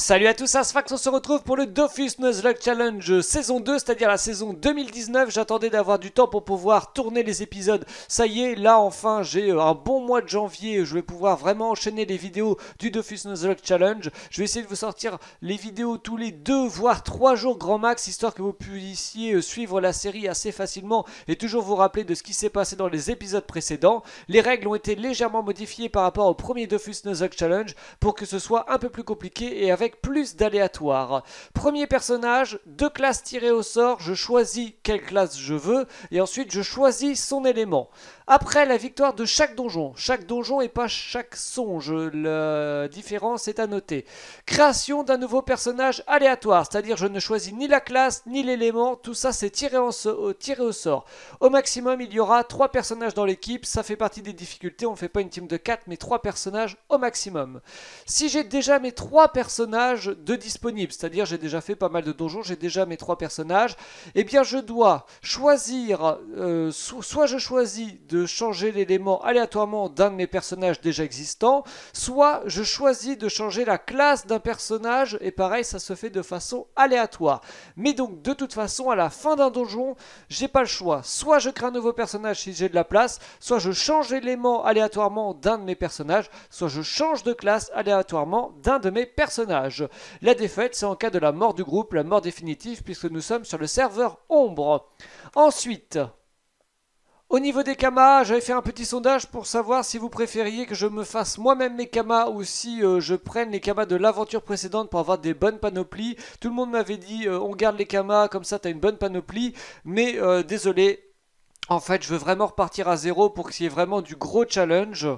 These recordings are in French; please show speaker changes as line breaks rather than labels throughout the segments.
Salut à tous, Asfax, on se retrouve pour le Dofus Nuzlocke Challenge saison 2, c'est-à-dire la saison 2019. J'attendais d'avoir du temps pour pouvoir tourner les épisodes. Ça y est, là enfin, j'ai euh, un bon mois de janvier. Je vais pouvoir vraiment enchaîner les vidéos du Dofus Nuzlocke Challenge. Je vais essayer de vous sortir les vidéos tous les 2, voire 3 jours grand max, histoire que vous puissiez euh, suivre la série assez facilement et toujours vous rappeler de ce qui s'est passé dans les épisodes précédents. Les règles ont été légèrement modifiées par rapport au premier Dofus Nuzlocke Challenge pour que ce soit un peu plus compliqué et avec plus d'aléatoires. Premier personnage, deux classes tirées au sort, je choisis quelle classe je veux, et ensuite je choisis son élément. Après la victoire de chaque donjon, chaque donjon et pas chaque songe, la différence est à noter. Création d'un nouveau personnage aléatoire, c'est-à-dire je ne choisis ni la classe ni l'élément, tout ça c'est tiré, euh, tiré, au sort. Au maximum il y aura 3 personnages dans l'équipe, ça fait partie des difficultés, on ne fait pas une team de 4 mais 3 personnages au maximum. Si j'ai déjà mes 3 personnages de disponibles, c'est-à-dire j'ai déjà fait pas mal de donjons, j'ai déjà mes 3 personnages, eh bien je dois choisir, euh, soit je choisis de changer l'élément aléatoirement d'un de mes personnages déjà existants, soit je choisis de changer la classe d'un personnage, et pareil, ça se fait de façon aléatoire. Mais donc, de toute façon, à la fin d'un donjon, j'ai pas le choix. Soit je crée un nouveau personnage si j'ai de la place, soit je change l'élément aléatoirement d'un de mes personnages, soit je change de classe aléatoirement d'un de mes personnages. La défaite, c'est en cas de la mort du groupe, la mort définitive, puisque nous sommes sur le serveur ombre. Ensuite, au niveau des kamas, j'avais fait un petit sondage pour savoir si vous préfériez que je me fasse moi-même mes kamas ou si euh, je prenne les kamas de l'aventure précédente pour avoir des bonnes panoplies. Tout le monde m'avait dit euh, on garde les kamas, comme ça t'as une bonne panoplie. Mais euh, désolé, en fait je veux vraiment repartir à zéro pour qu'il y ait vraiment du gros challenge.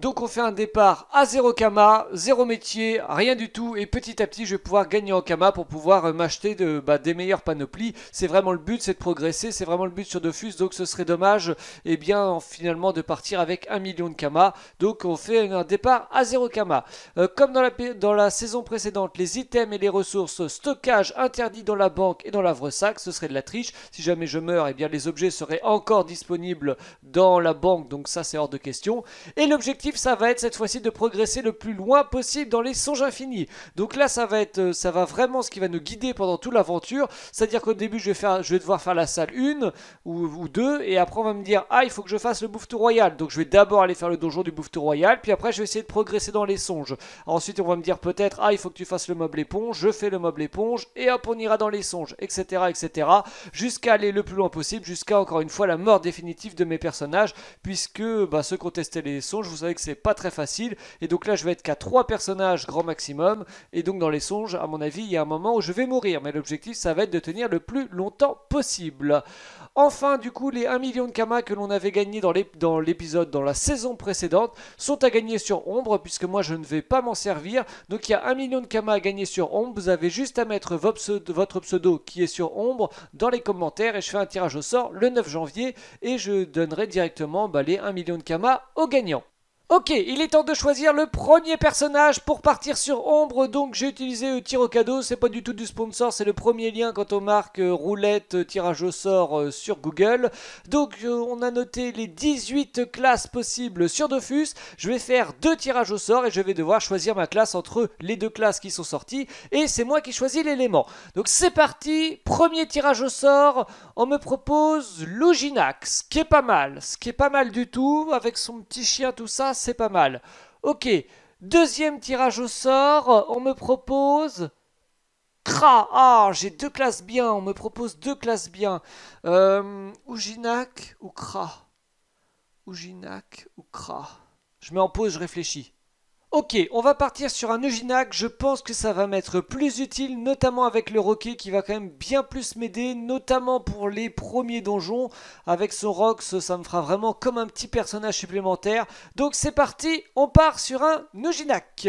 Donc on fait un départ à 0 kama, 0 métier, rien du tout et petit à petit je vais pouvoir gagner en kama pour pouvoir euh, m'acheter bah, des meilleures panoplies. C'est vraiment le but, c'est de progresser, c'est vraiment le but sur Dofus donc ce serait dommage et eh bien finalement de partir avec un million de kama. Donc on fait un départ à 0 kama. Euh, comme dans la, saison précédente, les items et les ressources stockage interdits dans la banque et dans lavre ce serait de la triche. Si jamais je meurs, et eh bien les objets seraient encore disponibles dans la banque donc ça c'est hors de question. Et l'objectif ça va être cette fois-ci de progresser le plus loin possible dans les songes infinis. Donc là, ça va être, euh, ça va vraiment ce qui va nous guider pendant toute l'aventure. C'est-à-dire qu'au début, je vais, faire, je vais devoir faire la salle 1 ou, ou 2, et après, on va me dire, ah, il faut que je fasse le bouffetou royal. Donc je vais d'abord aller faire le donjon du bouffetou royal, puis après, je vais essayer de progresser dans les songes. Ensuite, on va me dire peut-être, ah, il faut que tu fasses le meuble éponge je fais le meuble éponge et hop, on ira dans les songes, etc., etc., jusqu'à aller le plus loin possible, jusqu'à encore une fois la mort définitive de mes personnages, puisque bah, ceux qui ont testé les songes, vous savez c'est pas très facile. Et donc là, je vais être qu'à 3 personnages grand maximum. Et donc dans les songes, à mon avis, il y a un moment où je vais mourir. Mais l'objectif, ça va être de tenir le plus longtemps possible. Enfin, du coup, les 1 million de Kama que l'on avait gagné dans l'épisode, dans, la saison précédente, sont à gagner sur Ombre, puisque moi, je ne vais pas m'en servir. Donc il y a 1 million de Kama à gagner sur Ombre. Vous avez juste à mettre votre pseudo, qui est sur Ombre dans les commentaires. Et je fais un tirage au sort le 9 janvier. Et je donnerai directement bah, les 1 million de Kama aux gagnants. Ok, il est temps de choisir le premier personnage pour partir sur Ombre, donc j'ai utilisé le euh, tir au cadeau, c'est pas du tout du sponsor, c'est le premier lien quand on marque euh, roulette euh, tirage au sort sur Google. Donc on a noté les 18 classes possibles sur Dofus, je vais faire deux tirages au sort et je vais devoir choisir ma classe entre les deux classes qui sont sorties et c'est moi qui choisis l'élément. Donc c'est parti, premier tirage au sort, on me propose Loginax, ce qui est pas mal, ce qui est pas mal du tout, avec son petit chien tout ça, c'est pas mal. Ok, deuxième tirage au sort, on me propose... Cra Ah, j'ai deux classes bien, on me propose deux classes bien. Euh, ou Cra ouginac ou Cra Je mets en pause, je réfléchis. Ok, on va partir sur un Euginac, je pense que ça va m'être plus utile, notamment avec le Rocket qui va quand même bien plus m'aider, notamment pour les premiers donjons. Avec son Rox, ça me fera vraiment comme un petit personnage supplémentaire. Donc c'est parti, on part sur un Euginac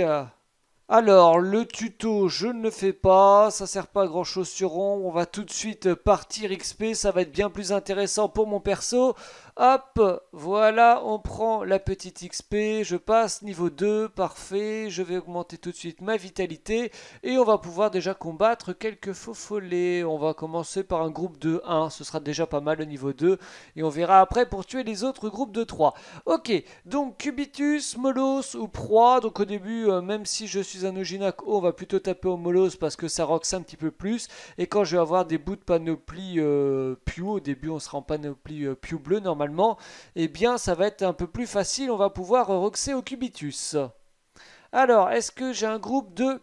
alors, le tuto, je ne le fais pas, ça sert pas à grand chose sur rond, on va tout de suite partir XP, ça va être bien plus intéressant pour mon perso. Hop, voilà, on prend la petite XP, je passe niveau 2, parfait, je vais augmenter tout de suite ma vitalité et on va pouvoir déjà combattre quelques faux follets. On va commencer par un groupe de 1, ce sera déjà pas mal au niveau 2 et on verra après pour tuer les autres groupes de 3. Ok, donc Cubitus, Molos ou Proie, donc au début, euh, même si je suis un Oginac, on va plutôt taper au Molos parce que ça roxe un petit peu plus et quand je vais avoir des bouts de panoplie euh, Pew, au début on sera en panoplie euh, Pew bleu normalement, eh bien ça va être un peu plus facile, on va pouvoir roxer au cubitus. Alors, est-ce que j'ai un groupe de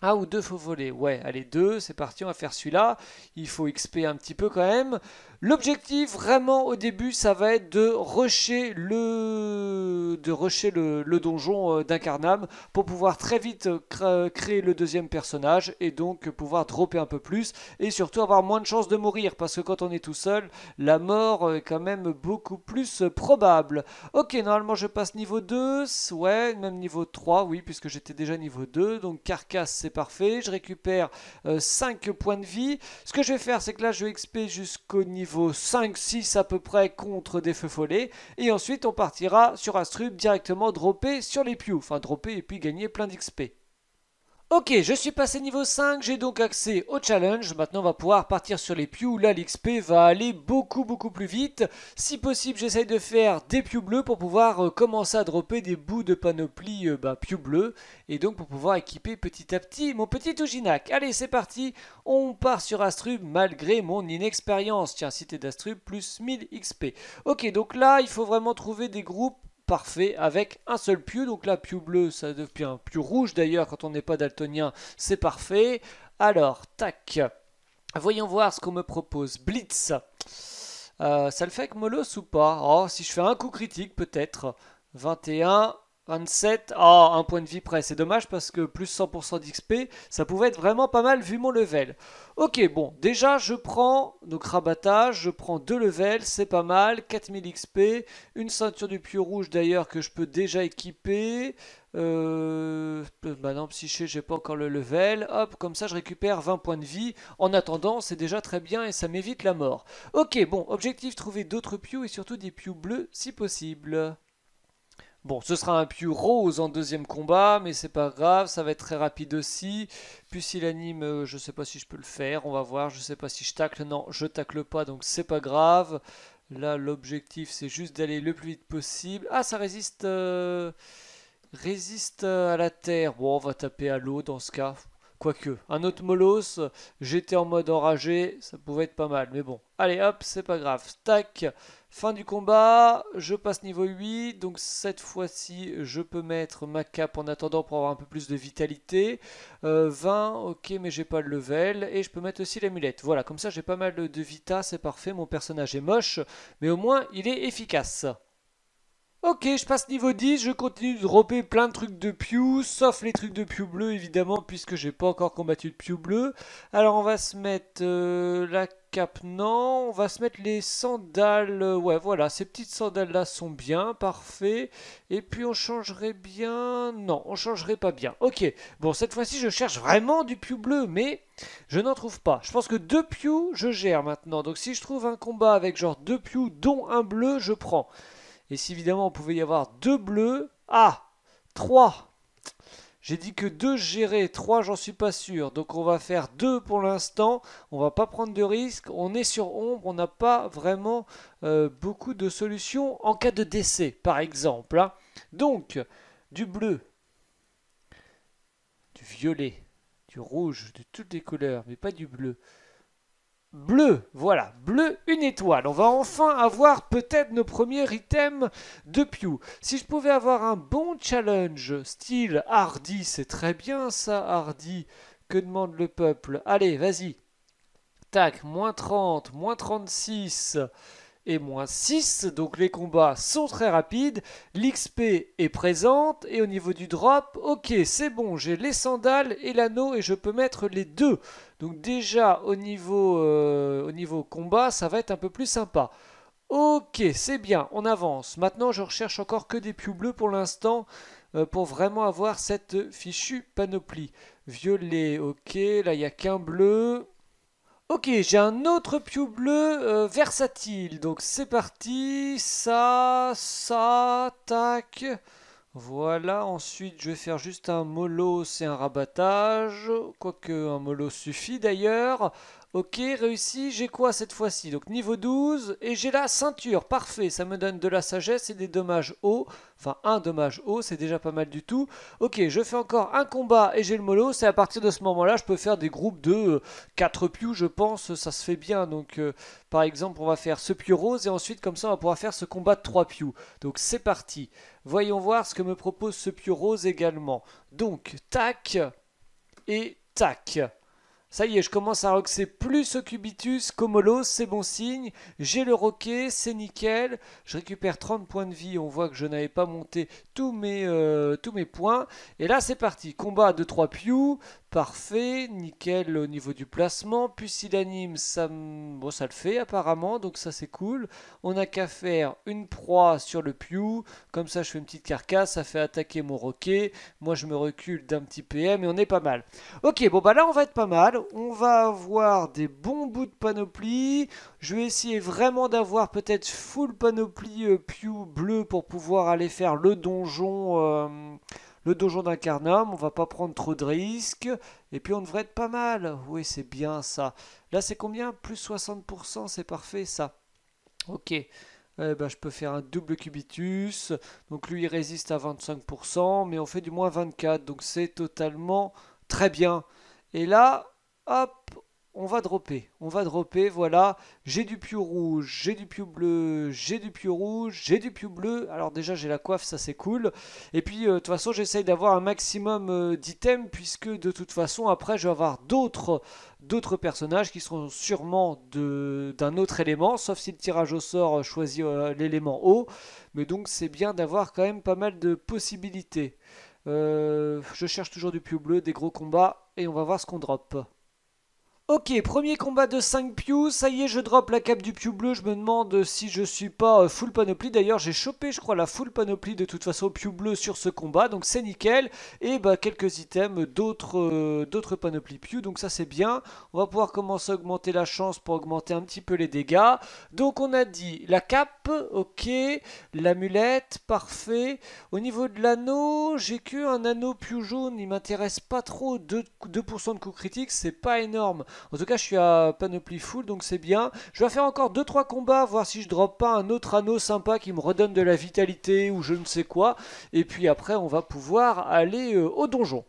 ah ou deux faux volés ouais, allez deux, c'est parti, on va faire celui-là. Il faut XP un petit peu quand même. L'objectif vraiment au début ça va être de rusher le, de rusher le, donjon euh, d'Incarnam pour pouvoir très vite euh, créer le deuxième personnage et donc pouvoir dropper un peu plus et surtout avoir moins de chances de mourir parce que quand on est tout seul la mort est quand même beaucoup plus probable. Ok normalement je passe niveau 2, ouais même niveau 3 oui puisque j'étais déjà niveau 2 donc carcasse c'est parfait, je récupère 5 euh, points de vie. Ce que je vais faire c'est que là je vais XP jusqu'au niveau vaut 5-6 à peu près contre des feux follets. Et ensuite, on partira sur Astrup directement droppé sur les Pew. Enfin, droppé et puis gagner plein d'XP. Ok, je suis passé niveau 5, j'ai donc accès au challenge. Maintenant, on va pouvoir partir sur les pews. Là, l'XP va aller beaucoup, beaucoup plus vite. Si possible, j'essaye de faire des pews bleus pour pouvoir euh, commencer à dropper des bouts de panoplie euh, bah, Et donc, pour pouvoir équiper petit à petit mon petit Ouginac. Allez, c'est parti. On part sur Astrub malgré mon inexpérience. Tiens, cité d'Astrub, plus 1000 XP. Ok, donc là, il faut vraiment trouver des groupes parfait avec un seul pieu. Donc là, pieu bleu, ça devient un pieu rouge d'ailleurs, quand on n'est pas daltonien, c'est parfait. Alors, tac. Voyons voir ce qu'on me propose. Blitz. Euh, ça le fait avec Molos ou pas Oh, si je fais un coup critique, peut-être. 21. 27 à un point de vie près. C'est dommage parce que plus 100% d'XP, ça pouvait être vraiment pas mal vu mon level. Ok, bon, déjà je prends, donc rabattage, je prends deux levels, c'est pas mal, 4000 XP, une ceinture du pieu rouge d'ailleurs que je peux déjà équiper. Euh, bah non, psyché, j'ai pas encore le level. Hop, comme ça je récupère 20 points de vie. En attendant, c'est déjà très bien et ça m'évite la mort. Ok, bon, objectif, trouver d'autres pieux et surtout des pieux bleus si possible. Bon, ce sera un pieu rose en deuxième combat, mais c'est pas grave, ça va être très rapide aussi. Puis s'il anime, euh, je sais pas si je peux le faire, on va voir, je sais pas si je tacle. Non, je tacle pas, donc c'est pas grave. Là, l'objectif, c'est juste d'aller le plus vite possible. Ah, ça résiste, euh, résiste euh, à la terre. Bon, on va taper à l'eau dans ce cas. Quoique, un autre Molos, j'étais en mode enragé, ça pouvait être pas mal. Mais bon, allez hop, c'est pas grave. Tac, fin du combat, je passe niveau 8. Donc cette fois-ci, je peux mettre ma cape en attendant pour avoir un peu plus de vitalité. 20, euh, ok, mais j'ai pas le level. Et je peux mettre aussi l'amulette. Voilà, comme ça j'ai pas mal de vita, c'est parfait. Mon personnage est moche, mais au moins il est efficace. Ok, je passe niveau 10, je continue de dropper plein de trucs de Pew, sauf les trucs de Pew bleu évidemment, puisque j'ai pas encore combattu de Pew bleu. Alors on va se mettre euh, la cape, non, on va se mettre les sandales, euh, ouais voilà, ces petites sandales là sont bien, parfait. Et puis on changerait bien, non, on changerait pas bien. Ok, bon cette fois-ci je cherche vraiment du Pew bleu, mais je n'en trouve pas. Je pense que deux Pew, je gère maintenant, donc si je trouve un combat avec genre deux Pew, dont un bleu, je prends. Et si évidemment on pouvait y avoir deux bleus, ah, trois. J'ai dit que deux gérer trois j'en suis pas sûr. Donc on va faire deux pour l'instant. On va pas prendre de risque. On est sur ombre, on n'a pas vraiment euh, beaucoup de solutions en cas de décès, par exemple. Hein. Donc du bleu, du violet, du rouge, de toutes les couleurs, mais pas du bleu. Bleu, voilà, bleu, une étoile. On va enfin avoir peut-être nos premiers items de Pew. Si je pouvais avoir un bon challenge, style Hardy, c'est très bien ça, Hardy. Que demande le peuple Allez, vas-y. Tac, moins 30, moins 36 et moins 6. Donc les combats sont très rapides. L'XP est présente. Et au niveau du drop, ok, c'est bon, j'ai les sandales et l'anneau et je peux mettre les deux. Donc déjà au niveau, euh, au niveau combat, ça va être un peu plus sympa. Ok, c'est bien, on avance. Maintenant, je recherche encore que des pieux bleus pour l'instant euh, pour vraiment avoir cette fichue panoplie. Violet, ok, là il n'y a qu'un bleu. Ok, j'ai un autre pieu bleu euh, versatile. Donc c'est parti, ça, ça, tac. Voilà, ensuite je vais faire juste un mollo, c'est un rabattage, quoique un mollo suffit d'ailleurs. Ok, réussi, j'ai quoi cette fois-ci Donc niveau 12, et j'ai la ceinture, parfait, ça me donne de la sagesse et des dommages hauts. Enfin, un dommage haut, c'est déjà pas mal du tout. Ok, je fais encore un combat et j'ai le mollo, c'est à partir de ce moment-là, je peux faire des groupes de 4 euh, pieux, je pense, ça se fait bien. Donc, euh, par exemple, on va faire ce pio rose, et ensuite, comme ça, on va pouvoir faire ce combat de 3 pieux. Donc c'est parti, voyons voir ce que me propose ce pio rose également. Donc, tac, et tac. Ça y est, je commence à roxer plus au cubitus qu'au c'est bon signe. J'ai le roquet, c'est nickel. Je récupère 30 points de vie. On voit que je n'avais pas monté tous mes, euh, tous mes points. Et là, c'est parti. Combat de 3 pio. Parfait, nickel au niveau du placement. Puis anime, ça, bon, ça le fait apparemment, donc ça c'est cool. On n'a qu'à faire une proie sur le Pew. Comme ça, je fais une petite carcasse, ça fait attaquer mon roquet. Moi, je me recule d'un petit PM et on est pas mal. Ok, bon bah là, on va être pas mal. On va avoir des bons bouts de panoplie. Je vais essayer vraiment d'avoir peut-être full panoplie euh, Pew bleu pour pouvoir aller faire le donjon... Euh, le donjon d'Incarnum, on va pas prendre trop de risques, et puis on devrait être pas mal. Oui, c'est bien ça. Là, c'est combien Plus 60%, c'est parfait ça. Ok. Eh ben, je peux faire un double cubitus. Donc lui, il résiste à 25%, mais on fait du moins 24. Donc c'est totalement très bien. Et là, hop, on va dropper, on va dropper, voilà, j'ai du pieu rouge, j'ai du pieu bleu, j'ai du pieu rouge, j'ai du pieu bleu, alors déjà j'ai la coiffe, ça c'est cool, et puis euh, de toute façon j'essaye d'avoir un maximum euh, d'items, puisque de toute façon après je vais avoir d'autres d'autres personnages qui seront sûrement d'un autre élément, sauf si le tirage au sort euh, choisit l'élément haut, mais donc c'est bien d'avoir quand même pas mal de possibilités. je cherche toujours du pieu bleu, des gros combats, et on va voir ce qu'on drop. Ok, premier combat de 5 Pew, ça y est, je drop la cape du Pew bleu, je me demande si je suis pas euh, full panoplie, d'ailleurs j'ai chopé je crois la full panoplie de toute façon Pew bleu sur ce combat, donc c'est nickel, et bah quelques items d'autres euh, panoplies Pew, donc ça c'est bien, on va pouvoir commencer à augmenter la chance pour augmenter un petit peu les dégâts, donc on a dit la cape, ok, l'amulette, parfait, au niveau de l'anneau, j'ai qu'un un anneau Pew jaune, il m'intéresse pas trop, 2%, 2 de coup critique, c'est pas énorme, en tout cas, je suis à panoplie full, donc c'est bien. Je vais faire encore 2-3 combats, voir si je drop pas un autre anneau sympa qui me redonne de la vitalité ou je ne sais quoi. Et puis après, on va pouvoir aller euh, au donjon.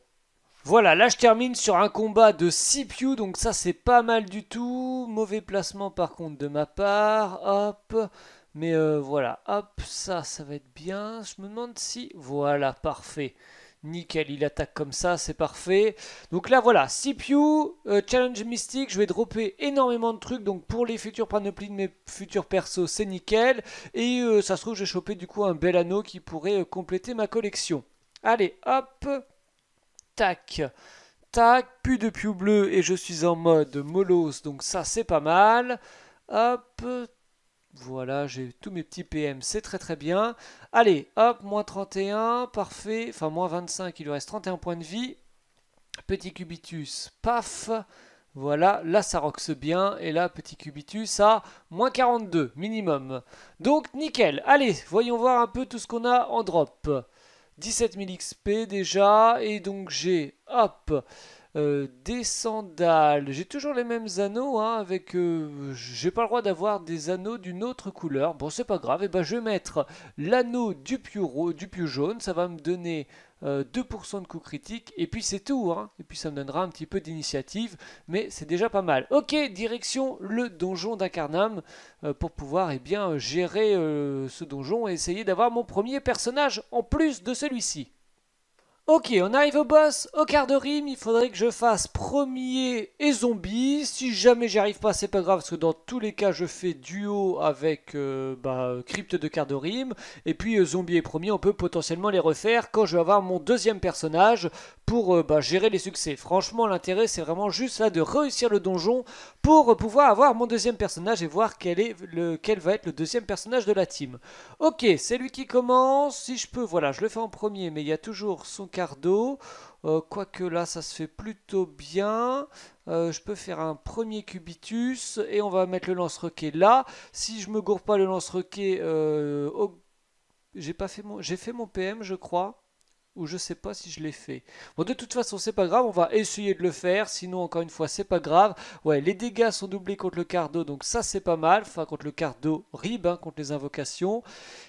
Voilà, là je termine sur un combat de CPU, donc ça c'est pas mal du tout. Mauvais placement par contre de ma part, hop. Mais euh, voilà, hop, ça, ça va être bien. Je me demande si... Voilà, parfait. Nickel, il attaque comme ça, c'est parfait. Donc là, voilà, CPU, euh, Challenge Mystique, je vais dropper énormément de trucs. Donc pour les futurs panoplies de mes futurs persos, c'est nickel. Et euh, ça se trouve, j'ai chopé du coup un bel anneau qui pourrait euh, compléter ma collection. Allez, hop, tac, tac, plus de piou bleu et je suis en mode molos, donc ça c'est pas mal. Hop, voilà, j'ai tous mes petits PM, c'est très très bien. Allez, hop, moins 31, parfait. Enfin, moins 25, il lui reste 31 points de vie. Petit cubitus, paf. Voilà, là ça roxe bien. Et là, petit cubitus à moins 42 minimum. Donc, nickel. Allez, voyons voir un peu tout ce qu'on a en drop. 17 000 XP déjà. Et donc, j'ai, hop, euh, des sandales. J'ai toujours les mêmes anneaux, hein, avec. Euh, j'ai pas le droit d'avoir des anneaux d'une autre couleur. Bon, c'est pas grave. Et eh ben, je vais mettre l'anneau du pieu, du jaune. Ça va me donner 2% euh, de coups critique Et puis c'est tout. Hein. Et puis ça me donnera un petit peu d'initiative. Mais c'est déjà pas mal. Ok, direction le donjon d'Incarnam pour pouvoir eh bien, gérer ce donjon et essayer d'avoir mon premier personnage en plus de celui-ci. Ok, on arrive au boss, au quart de rime, il faudrait que je fasse premier et zombie. Si jamais j'y arrive pas, c'est pas grave, parce que dans tous les cas, je fais duo avec euh, bah, crypte de quart de rime. Et puis euh, zombie et premier, on peut potentiellement les refaire quand je vais avoir mon deuxième personnage pour euh, bah, gérer les succès. Franchement, l'intérêt, c'est vraiment juste là de réussir le donjon pour pouvoir avoir mon deuxième personnage et voir quel, quel va être le deuxième personnage de la team. Ok, c'est lui qui commence. Si je peux, voilà, je le fais en premier, mais il y a toujours son euh, quoique là, ça se fait plutôt bien. Euh, je peux faire un premier cubitus et on va mettre le lance-roquet là. Si je me gourre pas le lance-roquet, euh, j'ai pas fait j'ai fait mon PM, je crois ou je sais pas si je l'ai fait. Bon, de toute façon, c'est pas grave, on va essayer de le faire. Sinon, encore une fois, c'est pas grave. Ouais, les dégâts sont doublés contre le cardo, donc ça, c'est pas mal. Enfin, contre le cardo rib, hein, contre les invocations.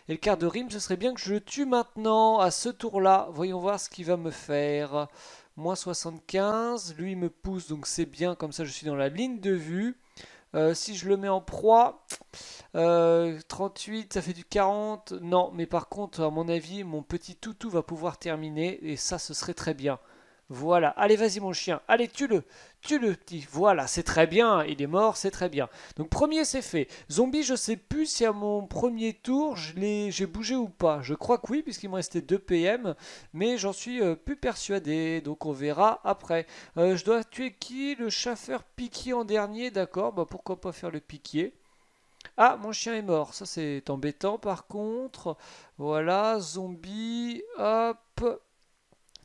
Et le cardo rib, ce serait bien que je le tue maintenant, à ce tour-là. Voyons voir ce qu'il va me faire. Moins 75, lui il me pousse, donc c'est bien, comme ça je suis dans la ligne de vue. Euh, si je le mets en proie, 38, euh, ça fait du 40. Non, mais par contre, à mon avis, mon petit toutou va pouvoir terminer. Et ça, ce serait très bien. Voilà. Allez, vas-y, mon chien. Allez, tue-le. Tu le dis, Voilà, c'est très bien, il est mort, c'est très bien. Donc premier, c'est fait. Zombie, je sais plus si à mon premier tour, j'ai bougé ou pas. Je crois que oui, puisqu'il me restait 2 PM, mais j'en suis euh, plus persuadé, donc on verra après. Euh, je dois tuer qui Le chauffeur piqué en dernier, d'accord, bah pourquoi pas faire le piqué Ah, mon chien est mort, ça c'est embêtant par contre. Voilà, zombie, hop,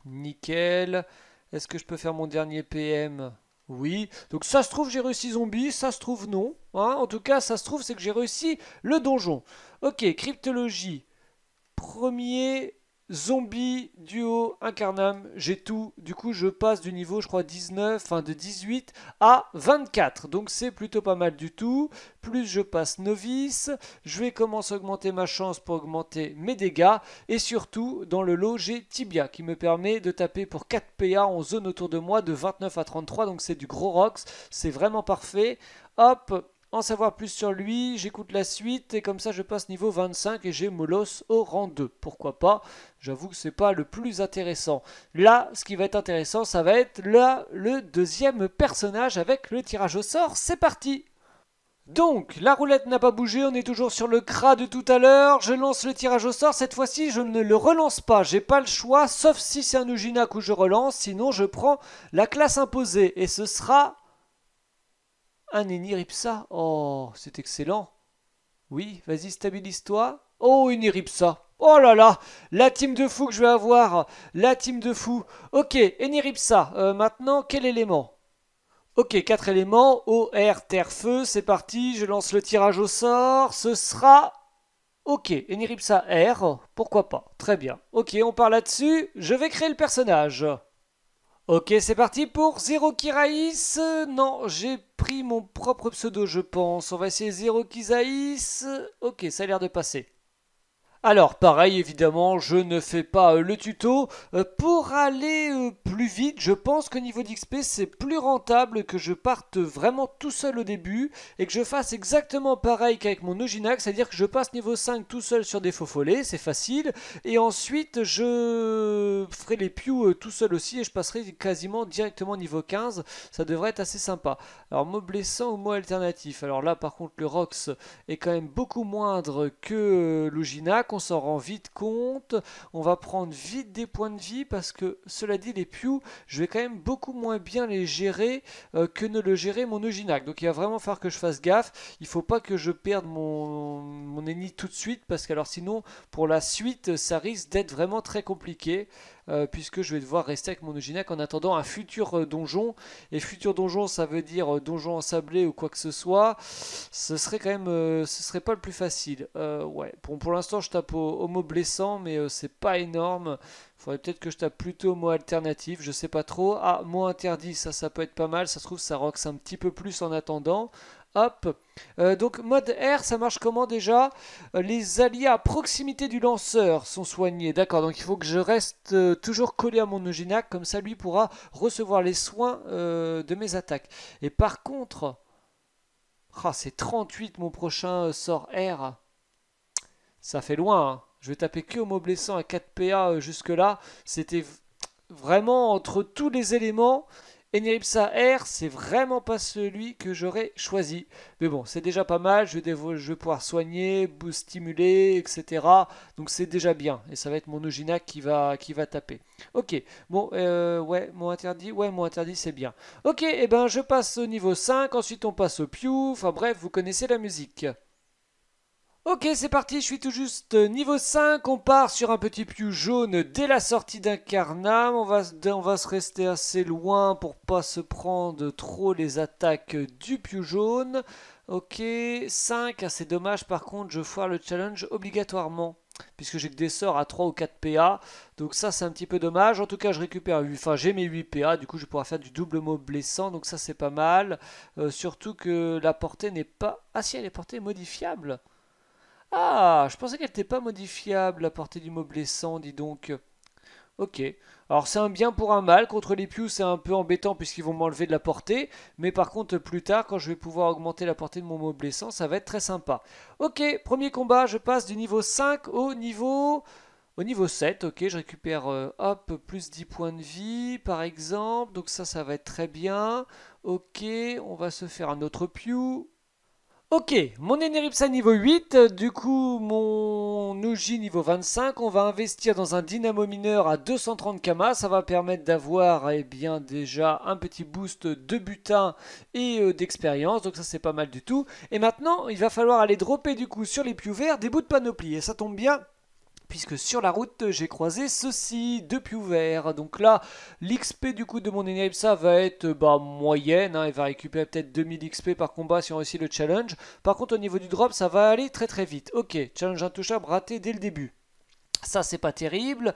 nickel. Est-ce que je peux faire mon dernier PM oui, donc ça se trouve j'ai réussi zombie, ça se trouve non. Hein. en tout cas, ça se trouve c'est que j'ai réussi le donjon. Ok, cryptologie. Premier Zombie, duo, incarnam, j'ai tout. Du coup, je passe du niveau, je crois, 19, enfin de 18 à 24. Donc, c'est plutôt pas mal du tout. Plus je passe novice, je vais commencer à augmenter ma chance pour augmenter mes dégâts. Et surtout, dans le lot, j'ai Tibia qui me permet de taper pour 4 PA en zone autour de moi de 29 à 33. Donc, c'est du gros rocks. C'est vraiment parfait. Hop, en savoir plus sur lui, j'écoute la suite et comme ça je passe niveau 25 et j'ai Molos au rang 2. Pourquoi pas J'avoue que c'est pas le plus intéressant. Là, ce qui va être intéressant, ça va être là le deuxième personnage avec le tirage au sort. C'est parti donc, la roulette n'a pas bougé, on est toujours sur le cras de tout à l'heure, je lance le tirage au sort, cette fois-ci je ne le relance pas, j'ai pas le choix, sauf si c'est un Uginak où je relance, sinon je prends la classe imposée, et ce sera un Eniripsa. Oh, c'est excellent. Oui, vas-y, stabilise-toi. Oh, une Oh là là, la team de fou que je vais avoir. La team de fou. Ok, Eniripsa. Euh, maintenant, quel élément Ok, quatre éléments. O, R, terre, feu. C'est parti, je lance le tirage au sort. Ce sera... Ok, Eniripsa R, Pourquoi pas Très bien. Ok, on part là-dessus. Je vais créer le personnage. Ok, c'est parti pour Zero Kiraïs. Non, j'ai pris mon propre pseudo, je pense. On va essayer Zero Kizaïs. Ok, ça a l'air de passer. Alors pareil évidemment je ne fais pas euh, le tuto. Euh, pour aller euh, plus vite je pense qu'au niveau d'XP c'est plus rentable que je parte vraiment tout seul au début et que je fasse exactement pareil qu'avec mon Oginac, c'est-à-dire que je passe niveau 5 tout seul sur des faux follets, c'est facile, et ensuite je ferai les Pew tout seul aussi et je passerai quasiment directement niveau 15, ça devrait être assez sympa. Alors mot blessant ou mot alternatif, alors là par contre le Rox est quand même beaucoup moindre que l'Oginac, on s'en rend vite compte. On va prendre vite des points de vie parce que, cela dit, les Pew, je vais quand même beaucoup moins bien les gérer euh, que ne le gérer mon Euginac. Donc il va vraiment falloir que je fasse gaffe. Il faut pas que je perde mon, mon ennemi tout de suite parce que alors sinon, pour la suite, ça risque d'être vraiment très compliqué. Euh, puisque je vais devoir rester avec mon OGINAC en attendant un futur euh, donjon. Et futur donjon, ça veut dire euh, donjon ensablé ou quoi que ce soit. Ce serait quand même, ce serait pas le plus facile. ouais. Pour, pour l'instant, je tape au, mot blessant, mais c'est pas énorme. Faudrait peut-être que je tape plutôt au mot alternatif, je sais pas trop. Ah, mot interdit, ça, ça peut être pas mal. Ça se trouve, ça roxe un petit peu plus en attendant. Hop. Euh, donc mode R, ça marche comment déjà euh, Les alliés à proximité du lanceur sont soignés. D'accord, donc il faut que je reste euh, toujours collé à mon Eugénac, comme ça lui pourra recevoir les soins de mes attaques. Et par contre... Ah, c'est 38 mon prochain sort R. Ça fait loin. Hein. Je vais taper que au mot blessant à 4 PA jusque-là. C'était vraiment entre tous les éléments... Eniripsa R, c'est vraiment pas celui que j'aurais choisi. Mais bon, c'est déjà pas mal, je vais, pouvoir soigner, stimuler, etc. Donc c'est déjà bien. Et ça va être mon Ojina qui va, qui va taper. Ok, bon, euh, ouais, mon interdit, ouais, mon interdit, c'est bien. Ok, et eh ben je passe au niveau 5, ensuite on passe au Pew, enfin bref, vous connaissez la musique. Ok, c'est parti, je suis tout juste euh, niveau 5. On part sur un petit pieu jaune dès la sortie d'Incarnam. On va, on va se rester assez loin pour pas se prendre trop les attaques du pieu jaune. Ok, 5, Assez ah, c'est dommage par contre, je foire le challenge obligatoirement. Puisque j'ai que des sorts à 3 ou 4 PA. Donc ça c'est un petit peu dommage. En tout cas je récupère Enfin j'ai mes 8 PA. Du coup je pourrais faire du double mot blessant. Donc ça c'est pas mal. Euh, surtout que la portée n'est pas... Ah si elle est portée modifiable. Ah, je pensais qu'elle n'était pas modifiable, la portée du mot blessant, dis donc. Ok. Alors c'est un bien pour un mal, contre les Pew c'est un peu embêtant puisqu'ils vont m'enlever de la portée, mais par contre plus tard quand je vais pouvoir augmenter la portée de mon mot blessant ça va être très sympa. Ok, premier combat, je passe du niveau 5 au niveau... Au niveau 7, ok, je récupère euh, hop, plus 10 points de vie par exemple, donc ça ça va être très bien. Ok, on va se faire un autre piou, Ok, mon Eneripsa niveau 8, du coup mon Uji niveau 25, on va investir dans un dynamo mineur à 230 kama, ça va permettre d'avoir eh bien déjà un petit boost de butin et euh, d'expérience, donc ça c'est pas mal du tout. Et maintenant, il va falloir aller dropper du coup sur les plus verts des bouts de panoplie, et ça tombe bien, puisque sur la route j'ai croisé ceci depuis ouvert donc là l'XP du coup de mon Enable, ça va être bah, moyenne hein, il va récupérer peut-être 2000 XP par combat si on réussit le challenge par contre au niveau du drop ça va aller très très vite ok challenge intouchable raté dès le début ça, c'est pas terrible.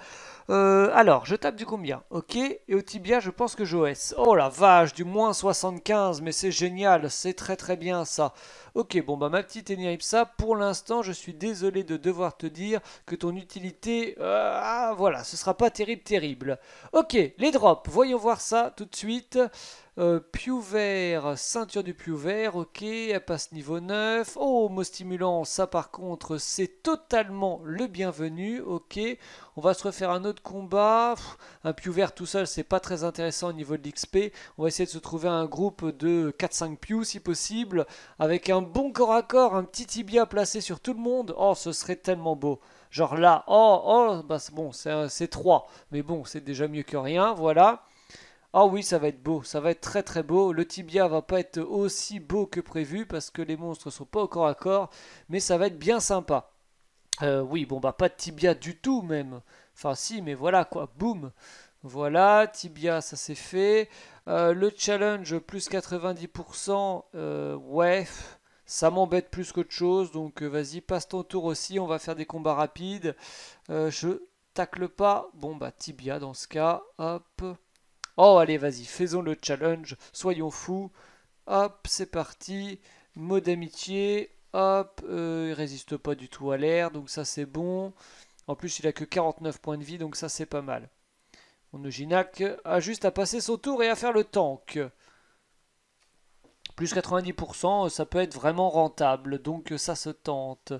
Euh, alors, je tape du combien Ok, et au tibia, je pense que j'OS. Oh la vache, du moins 75, mais c'est génial, c'est très très bien ça. Ok, bon bah ma petite Eniripsa, pour l'instant, je suis désolé de devoir te dire que ton utilité, euh, Ah voilà, ce sera pas terrible terrible. Ok, les drops, voyons voir ça tout de suite. Euh, Piou vert, ceinture du Piou vert, ok, elle passe niveau 9. Oh, mot stimulant, ça par contre, c'est totalement le bienvenu, ok. On va se refaire un autre combat. un Pew vert tout seul, c'est pas très intéressant au niveau de l'XP. On va essayer de se trouver un groupe de 4-5 Piou si possible, avec un bon corps à corps, un petit tibia placé sur tout le monde. Oh, ce serait tellement beau. Genre là, oh, oh, bah, bon, c'est 3, mais bon, c'est déjà mieux que rien, voilà. Ah oui, ça va être beau, ça va être très très beau. Le tibia va pas être aussi beau que prévu parce que les monstres sont pas encore à corps, mais ça va être bien sympa. Euh, oui, bon bah pas de tibia du tout même. Enfin si, mais voilà quoi, boum. Voilà, tibia, ça c'est fait. Euh, le challenge, plus 90%, euh, ouais, ça m'embête plus qu'autre chose. Donc vas-y, passe ton tour aussi, on va faire des combats rapides. je tacle pas, bon bah tibia dans ce cas, hop. Oh, allez, vas-y, faisons le challenge, soyons fous. Hop, c'est parti. Mot d'amitié. Hop, euh, il résiste pas du tout à l'air, donc ça c'est bon. En plus, il a que 49 points de vie, donc ça c'est pas mal. Mon Oginac a ah, juste à passer son tour et à faire le tank. Plus 90%, ça peut être vraiment rentable, donc ça se tente.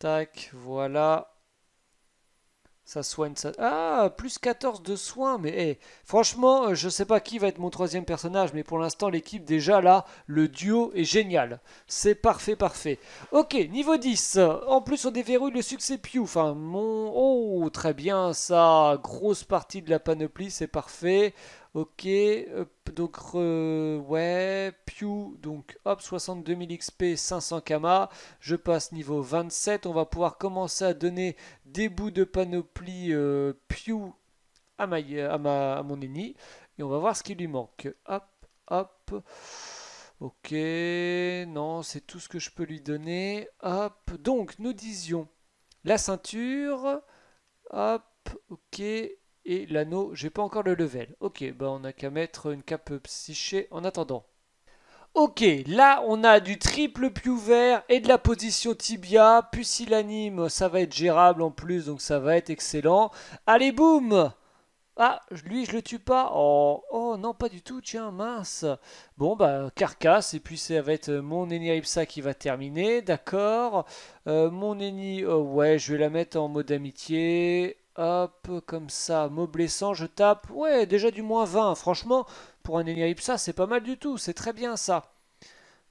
Tac, voilà. Ça soigne, ça... Ah, plus 14 de soins, mais eh, franchement, euh, je sais pas qui va être mon troisième personnage, mais pour l'instant, l'équipe, déjà là, le duo est génial. C'est parfait, parfait. Ok, niveau 10. En plus, on déverrouille le succès Pew. Enfin, mon... Oh, très bien, ça. Grosse partie de la panoplie, c'est parfait. Ok, donc ouais, Pew, donc hop, 62 000 XP, 500 Kama, je passe niveau 27, on va pouvoir commencer à donner des bouts de panoplie euh, à, mon ennemi, et on va voir ce qui lui manque. Hop, hop, ok, non, c'est tout ce que je peux lui donner, hop, donc nous disions la ceinture, hop, ok, et l'anneau, j'ai pas encore le level. Ok, bah on a qu'à mettre une cape psyché en attendant. Ok, là on a du triple plus vert et de la position tibia. Pusillanime, ça va être gérable en plus, donc ça va être excellent. Allez, boum ah, lui, je le tue pas. Oh, oh, non, pas du tout. Tiens, mince. Bon, bah, carcasse. Et puis, ça va être mon Eni qui va terminer. D'accord. Euh, mon Eni, oh, ouais, je vais la mettre en mode amitié. Hop, comme ça, mot blessant, je tape. Ouais, déjà du moins 20. Franchement, pour un ça c'est pas mal du tout. C'est très bien ça.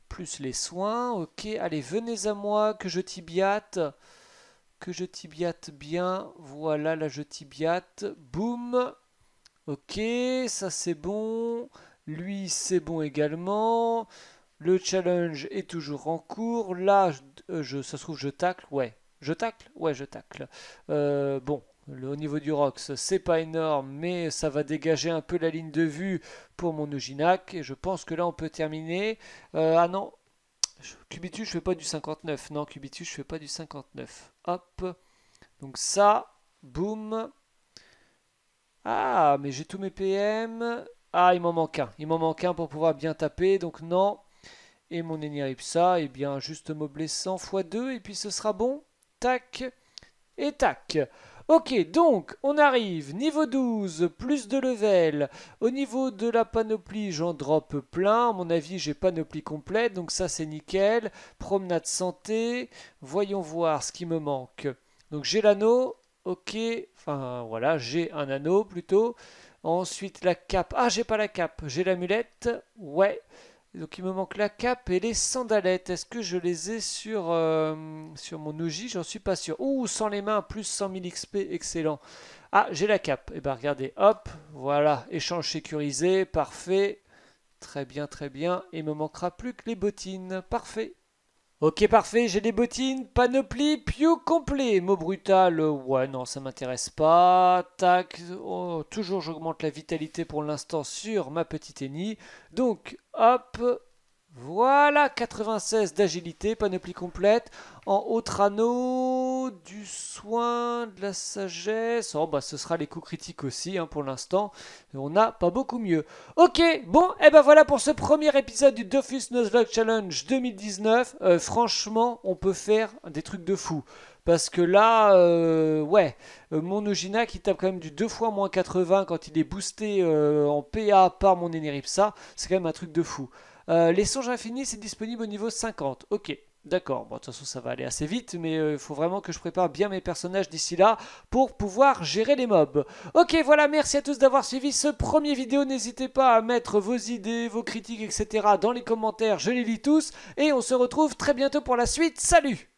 Plus les soins. Ok, allez, venez à moi, que je tibiate. Que je tibiate bien. Voilà, là, je tibiate. Boum. Ok, ça c'est bon. Lui, c'est bon également. Le challenge est toujours en cours. Là, euh, ça se trouve, je tacle. Ouais, je tacle Ouais, je tacle. Euh, bon, le niveau du Rox, c'est pas énorme, mais ça va dégager un peu la ligne de vue pour mon Oginac Et je pense que là, on peut terminer. Euh, ah non, Cubitu, je fais pas du 59. Non, Cubitus, je fais pas du 59. Hop. Donc ça, boum. Ah, mais j'ai tous mes PM. Ah, il m'en manque un. Il m'en manque un pour pouvoir bien taper, donc non. Et mon Eniripsa, eh bien, juste me 100 x2, et puis ce sera bon. Tac, et tac. Ok, donc on arrive niveau 12, plus de level. Au niveau de la panoplie, j'en drop plein. À mon avis, j'ai panoplie complète, donc ça c'est nickel. Promenade santé, voyons voir ce qui me manque. Donc j'ai l'anneau, ok, enfin voilà, j'ai un anneau plutôt. Ensuite la cape, ah j'ai pas la cape, j'ai l'amulette, ouais. Donc il me manque la cape et les sandalettes. Est-ce que je les ai sur, euh, sur mon ouji, J'en suis pas sûr. Ouh, sans les mains, plus 100 000 XP, excellent. Ah, j'ai la cape. Et eh ben regardez, hop, voilà, échange sécurisé, parfait. Très bien, très bien. il me manquera plus que les bottines, parfait. Ok, parfait, j'ai des bottines, panoplie, plus complet. Mot brutal, euh, ouais, non, ça m'intéresse pas. Tac, oh, toujours j'augmente la vitalité pour l'instant sur ma petite ennie. Donc, hop, voilà, 96 d'agilité, panoplie complète. En autre anneau, du soin, de la sagesse. Oh, bah, ce sera les coups critiques aussi, hein, pour l'instant. On n'a pas beaucoup mieux. Ok, bon, et eh ben voilà pour ce premier épisode du Dofus Nuzlocke Challenge 2019. Euh, franchement, on peut faire des trucs de fou. Parce que là, euh, ouais, euh, mon Ogina qui tape quand même du 2 fois moins 80 quand il est boosté en PA par mon Eneripsa, c'est quand même un truc de fou. Euh, les songes infinis, c'est disponible au niveau 50. Ok. D'accord, bon, de toute façon ça va aller assez vite, mais euh, il faut vraiment que je prépare bien mes personnages d'ici là pour pouvoir gérer les mobs. Ok, voilà, merci à tous d'avoir suivi ce premier vidéo, n'hésitez pas à mettre vos idées, vos critiques, etc. dans les commentaires, je les lis tous, et on se retrouve très bientôt pour la suite, salut